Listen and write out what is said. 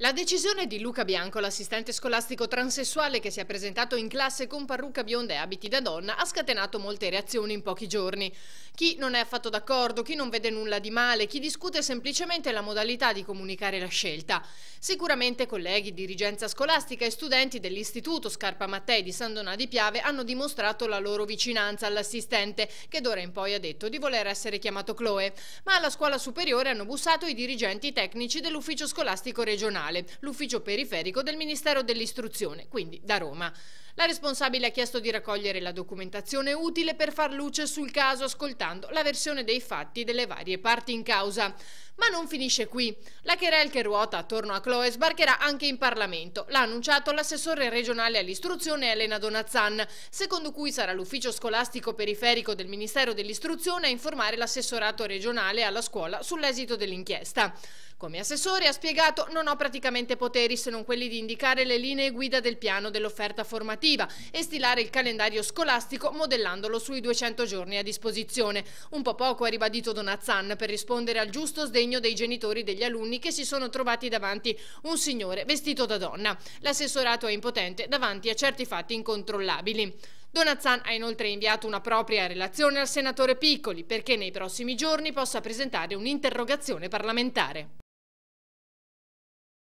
La decisione di Luca Bianco, l'assistente scolastico transessuale che si è presentato in classe con parrucca bionda e abiti da donna, ha scatenato molte reazioni in pochi giorni. Chi non è affatto d'accordo, chi non vede nulla di male, chi discute semplicemente la modalità di comunicare la scelta. Sicuramente colleghi, dirigenza scolastica e studenti dell'Istituto Scarpa Mattei di San Donà di Piave hanno dimostrato la loro vicinanza all'assistente, che d'ora in poi ha detto di voler essere chiamato Chloe. Ma alla scuola superiore hanno bussato i dirigenti tecnici dell'ufficio scolastico regionale Centrale, l'ufficio periferico del Ministero dell'Istruzione, quindi da Roma. La responsabile ha chiesto di raccogliere la documentazione utile per far luce sul caso ascoltando la versione dei fatti delle varie parti in causa. Ma non finisce qui. La querel che ruota attorno a Chloe sbarcherà anche in Parlamento. L'ha annunciato l'assessore regionale all'istruzione Elena Donazzan, secondo cui sarà l'ufficio scolastico periferico del Ministero dell'Istruzione a informare l'assessorato regionale alla scuola sull'esito dell'inchiesta. Come assessore ha spiegato non ho praticamente poteri se non quelli di indicare le linee guida del piano dell'offerta formativa formativa e stilare il calendario scolastico modellandolo sui 200 giorni a disposizione. Un po' poco ha ribadito Donazzan per rispondere al giusto sdegno dei genitori degli alunni che si sono trovati davanti un signore vestito da donna. L'assessorato è impotente davanti a certi fatti incontrollabili. Donazzan ha inoltre inviato una propria relazione al senatore Piccoli perché nei prossimi giorni possa presentare un'interrogazione parlamentare.